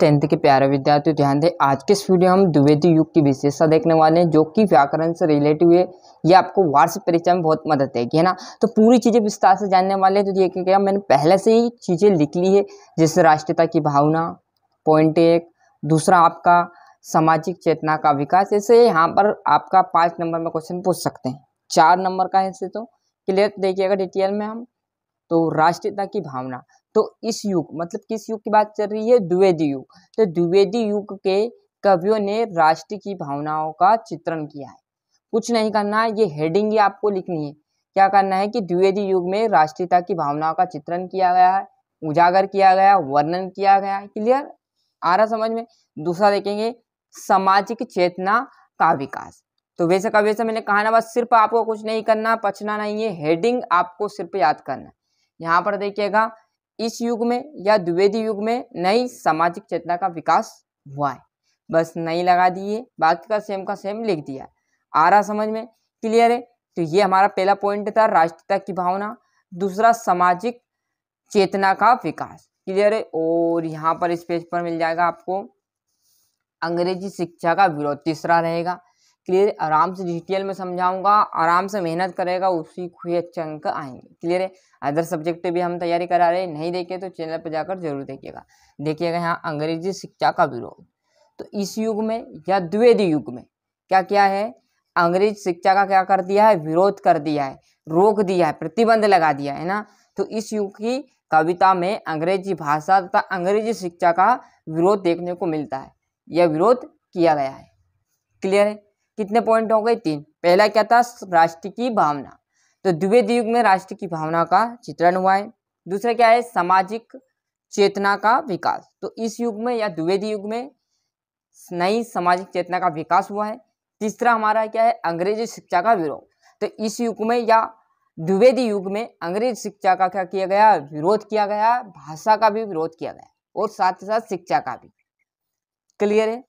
tenth के प्यारे विद्यार्थियों ध्यान दें आज के इस वीडियो में हम द्विवेदी युग की विशेषता देखने वाले हैं जो कि व्याकरण से रिलेटिव है ये आपको वार्षिक परीक्षा में बहुत मदद देगी है ना तो पूरी चीज़ें विस्तार से जानने वाले हैं तो ये क्या मैंने पहले से ही चीज़ें लिख ली है जैसे राष्ट्रीयता की भावना पॉइंट एक दूसरा आपका सामाजिक चेतना का विकास ऐसे यहाँ पर आपका पाँच नंबर में क्वेश्चन पूछ सकते हैं चार नंबर का ऐसे तो क्लियर देखिएगा डिटेल में हम तो राष्ट्रीयता की भावना तो इस युग मतलब किस युग की बात चल रही है द्विवेदी युग तो द्विवेदी युग के कवियों ने राष्ट्र की भावनाओं का चित्रण किया है कुछ नहीं करना है ये हेडिंग ही आपको लिखनी है क्या करना है कि द्विवेदी युग में राष्ट्रीयता की भावनाओं का चित्रण किया गया है उजागर किया गया वर्णन किया गया क्लियर आ रहा समझ में दूसरा देखेंगे सामाजिक चेतना का विकास तो वैसे का वैसे मैंने कहा ना बस सिर्फ आपको कुछ नहीं करना पचना नहीं है हेडिंग आपको सिर्फ याद करना है यहाँ पर देखिएगा इस युग में या द्विवेदी युग में नई सामाजिक चेतना का विकास हुआ है बस नई लगा दिए बाकी का सेम का सेम लिख दिया आ रहा समझ में क्लियर है तो ये हमारा पहला पॉइंट था राष्ट्रीयता की भावना दूसरा सामाजिक चेतना का विकास क्लियर है और यहाँ पर इस पेज पर मिल जाएगा आपको अंग्रेजी शिक्षा का विरोध तीसरा रहेगा क्लियर आराम से जी में समझाऊंगा आराम से मेहनत करेगा उसी को अच्छे अंक आएंगे क्लियर है अदर सब्जेक्ट भी हम तैयारी करा रहे नहीं देखे तो चैनल पर जाकर जरूर देखिएगा देखिएगा यहाँ अंग्रेजी शिक्षा का विरोध तो इस युग में या द्विवेदी युग में क्या क्या है अंग्रेज शिक्षा का क्या कर दिया है विरोध कर दिया है रोक दिया है प्रतिबंध लगा दिया है ना तो इस युग की कविता में अंग्रेजी भाषा तथा अंग्रेजी शिक्षा का विरोध देखने को मिलता है यह विरोध किया गया है क्लियर है कितने पॉइंट हो गए तीन पहला क्या था राष्ट्र की भावना तो द्विवेद युग में राष्ट्र की भावना का चित्रण हुआ है दूसरा क्या है सामाजिक चेतना का विकास तो इस युग में या द्विवेद युग में नई सामाजिक चेतना का विकास हुआ है तीसरा हमारा क्या है अंग्रेजी शिक्षा का विरोध तो इस युग में या द्विवेदी युग में अंग्रेज शिक्षा का क्या किया गया विरोध किया गया भाषा का भी विरोध किया गया और साथ ही साथ शिक्षा का भी क्लियर है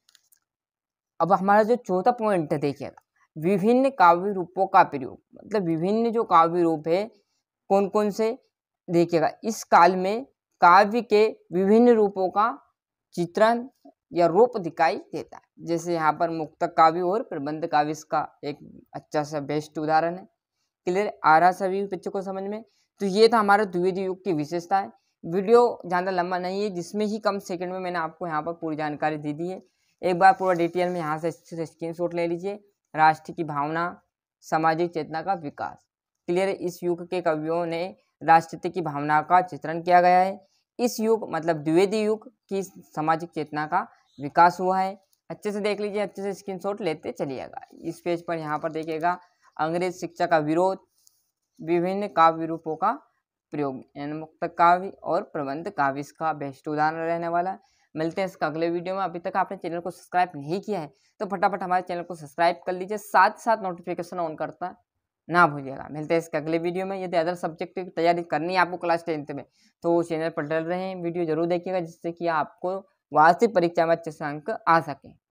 अब हमारा जो चौथा पॉइंट है देखिएगा विभिन्न काव्य रूपों का प्रयोग मतलब विभिन्न जो काव्य रूप है कौन कौन से देखिएगा इस काल में काव्य के विभिन्न रूपों का चित्रण या रूप दिखाई देता है जैसे यहाँ पर मुक्तक काव्य और प्रबंध काव्य इसका एक अच्छा सा बेस्ट उदाहरण है क्लियर आ रहा सभी बच्चों को समझ में तो ये था हमारा द्विवेदी युग की विशेषता है वीडियो ज़्यादा लंबा नहीं है जिसमें ही कम सेकंड में मैंने आपको यहाँ पर पूरी जानकारी दे दी है एक बार पूरा डिटेल में यहाँ से स्क्रीन शॉट ले लीजिए राष्ट्र की भावना सामाजिक चेतना का विकास क्लियर इस युग के कवियों ने राष्ट्रीय की भावना का चित्रण किया गया है इस युग मतलब द्विवेदी युग की सामाजिक चेतना का विकास हुआ है अच्छे से देख लीजिए अच्छे से शॉट लेते चलिएगा इस पेज पर यहाँ पर देखिएगा अंग्रेज शिक्षा का विरोध विभिन्न काव्य रूपों का प्रयोग मुक्त काव्य और प्रबंध काव्य इसका बेस्ट उदाहरण रहने वाला है मिलते हैं इसका अगले वीडियो में अभी तक आपने चैनल को सब्सक्राइब नहीं किया है तो फटाफट हमारे चैनल को सब्सक्राइब कर लीजिए साथ साथ नोटिफिकेशन ऑन करता ना भूलिएगा मिलते हैं इसके अगले वीडियो में यदि अदर सब्जेक्ट की तैयारी करनी है आपको क्लास टेंथ में तो चैनल पर डल रहे हैं वीडियो जरूर देखिएगा जिससे कि आपको वार्षिक परीक्षा में अच्छे से अंक आ सकें